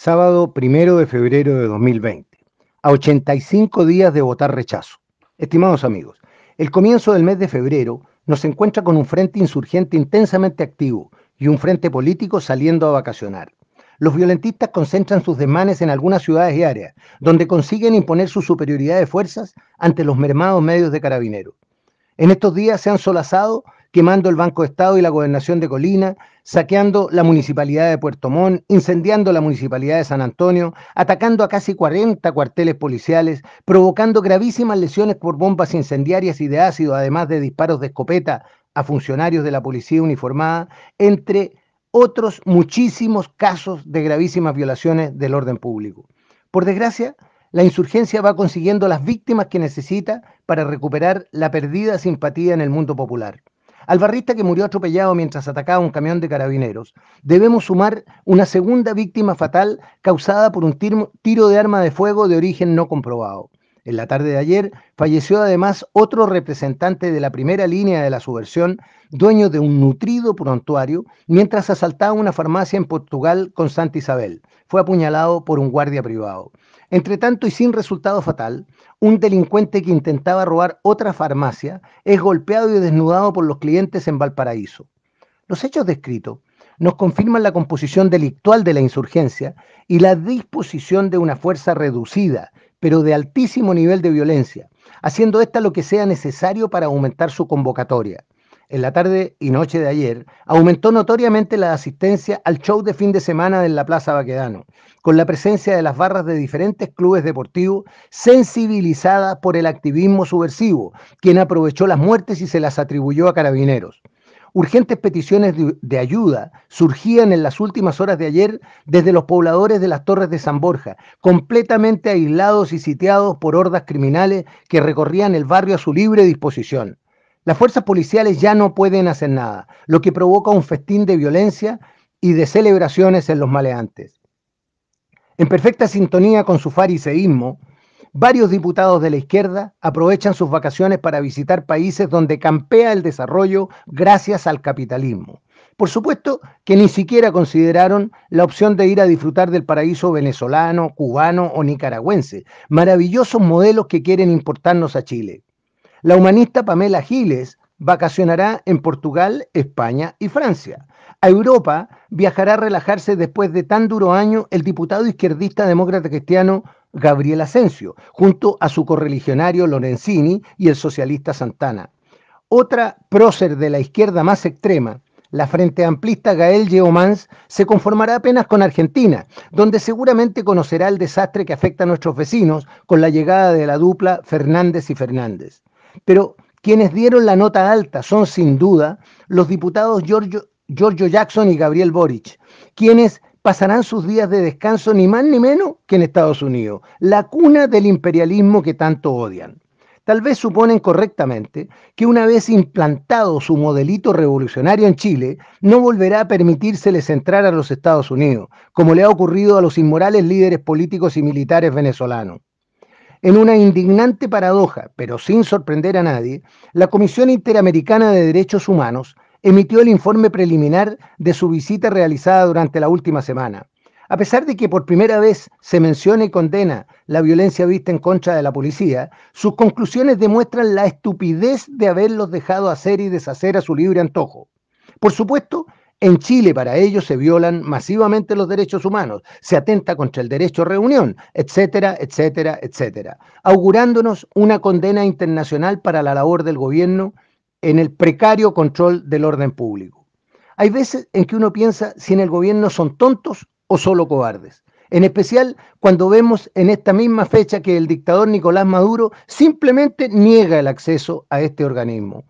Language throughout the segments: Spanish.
sábado primero de febrero de 2020, a 85 días de votar rechazo. Estimados amigos, el comienzo del mes de febrero nos encuentra con un frente insurgente intensamente activo y un frente político saliendo a vacacionar. Los violentistas concentran sus desmanes en algunas ciudades y áreas, donde consiguen imponer su superioridad de fuerzas ante los mermados medios de carabineros. En estos días se han solazado quemando el Banco de Estado y la Gobernación de Colina, saqueando la Municipalidad de Puerto Montt, incendiando la Municipalidad de San Antonio, atacando a casi 40 cuarteles policiales, provocando gravísimas lesiones por bombas incendiarias y de ácido, además de disparos de escopeta a funcionarios de la policía uniformada, entre otros muchísimos casos de gravísimas violaciones del orden público. Por desgracia, la insurgencia va consiguiendo las víctimas que necesita para recuperar la perdida simpatía en el mundo popular al barrista que murió atropellado mientras atacaba un camión de carabineros. Debemos sumar una segunda víctima fatal causada por un tiro de arma de fuego de origen no comprobado. En la tarde de ayer falleció además otro representante de la primera línea de la subversión, dueño de un nutrido prontuario, mientras asaltaba una farmacia en Portugal con Santa Isabel. Fue apuñalado por un guardia privado. Entre tanto y sin resultado fatal, un delincuente que intentaba robar otra farmacia es golpeado y desnudado por los clientes en Valparaíso. Los hechos descritos nos confirman la composición delictual de la insurgencia y la disposición de una fuerza reducida, pero de altísimo nivel de violencia, haciendo esta lo que sea necesario para aumentar su convocatoria en la tarde y noche de ayer, aumentó notoriamente la asistencia al show de fin de semana en la Plaza Baquedano, con la presencia de las barras de diferentes clubes deportivos sensibilizadas por el activismo subversivo, quien aprovechó las muertes y se las atribuyó a carabineros. Urgentes peticiones de ayuda surgían en las últimas horas de ayer desde los pobladores de las Torres de San Borja, completamente aislados y sitiados por hordas criminales que recorrían el barrio a su libre disposición. Las fuerzas policiales ya no pueden hacer nada, lo que provoca un festín de violencia y de celebraciones en los maleantes. En perfecta sintonía con su fariseísmo, varios diputados de la izquierda aprovechan sus vacaciones para visitar países donde campea el desarrollo gracias al capitalismo. Por supuesto que ni siquiera consideraron la opción de ir a disfrutar del paraíso venezolano, cubano o nicaragüense, maravillosos modelos que quieren importarnos a Chile. La humanista Pamela Giles vacacionará en Portugal, España y Francia. A Europa viajará a relajarse después de tan duro año el diputado izquierdista demócrata cristiano Gabriel Asensio, junto a su correligionario Lorenzini y el socialista Santana. Otra prócer de la izquierda más extrema, la frente amplista Gael Geomans, se conformará apenas con Argentina, donde seguramente conocerá el desastre que afecta a nuestros vecinos con la llegada de la dupla Fernández y Fernández. Pero quienes dieron la nota alta son sin duda los diputados Giorgio, Jackson y Gabriel Boric, quienes pasarán sus días de descanso ni más ni menos que en Estados Unidos, la cuna del imperialismo que tanto odian. Tal vez suponen correctamente que una vez implantado su modelito revolucionario en Chile, no volverá a permitírseles entrar a los Estados Unidos, como le ha ocurrido a los inmorales líderes políticos y militares venezolanos. En una indignante paradoja, pero sin sorprender a nadie, la Comisión Interamericana de Derechos Humanos emitió el informe preliminar de su visita realizada durante la última semana. A pesar de que por primera vez se menciona y condena la violencia vista en contra de la policía, sus conclusiones demuestran la estupidez de haberlos dejado hacer y deshacer a su libre antojo. Por supuesto, en Chile para ello se violan masivamente los derechos humanos, se atenta contra el derecho a reunión, etcétera, etcétera, etcétera, augurándonos una condena internacional para la labor del gobierno en el precario control del orden público. Hay veces en que uno piensa si en el gobierno son tontos o solo cobardes, en especial cuando vemos en esta misma fecha que el dictador Nicolás Maduro simplemente niega el acceso a este organismo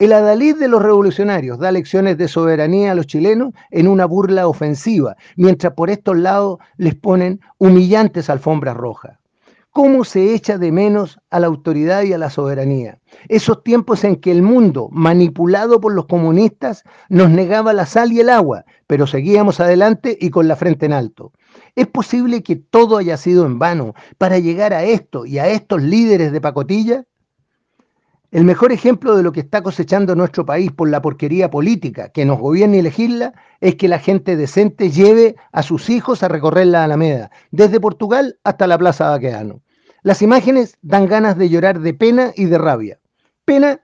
el adalid de los revolucionarios da lecciones de soberanía a los chilenos en una burla ofensiva, mientras por estos lados les ponen humillantes alfombras rojas. ¿Cómo se echa de menos a la autoridad y a la soberanía? Esos tiempos en que el mundo, manipulado por los comunistas, nos negaba la sal y el agua, pero seguíamos adelante y con la frente en alto. Es posible que todo haya sido en vano para llegar a esto y a estos líderes de pacotilla. El mejor ejemplo de lo que está cosechando nuestro país por la porquería política que nos gobierna y legisla es que la gente decente lleve a sus hijos a recorrer la Alameda, desde Portugal hasta la Plaza Baqueano. Las imágenes dan ganas de llorar de pena y de rabia. Pena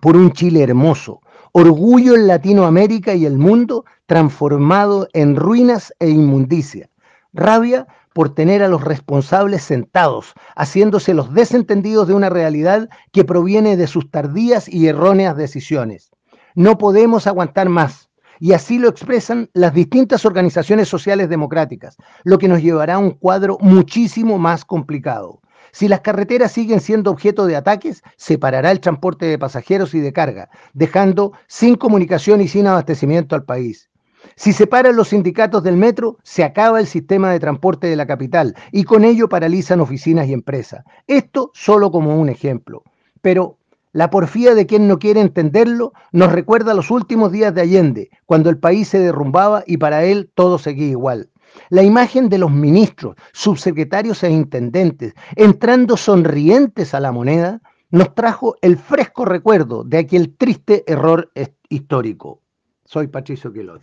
por un Chile hermoso, orgullo en Latinoamérica y el mundo transformado en ruinas e inmundicia. Rabia por tener a los responsables sentados, haciéndose los desentendidos de una realidad que proviene de sus tardías y erróneas decisiones. No podemos aguantar más. Y así lo expresan las distintas organizaciones sociales democráticas, lo que nos llevará a un cuadro muchísimo más complicado. Si las carreteras siguen siendo objeto de ataques, se parará el transporte de pasajeros y de carga, dejando sin comunicación y sin abastecimiento al país. Si separan los sindicatos del metro, se acaba el sistema de transporte de la capital y con ello paralizan oficinas y empresas. Esto solo como un ejemplo. Pero la porfía de quien no quiere entenderlo nos recuerda los últimos días de Allende, cuando el país se derrumbaba y para él todo seguía igual. La imagen de los ministros, subsecretarios e intendentes entrando sonrientes a la moneda nos trajo el fresco recuerdo de aquel triste error histórico. Soy Patricio Quilón.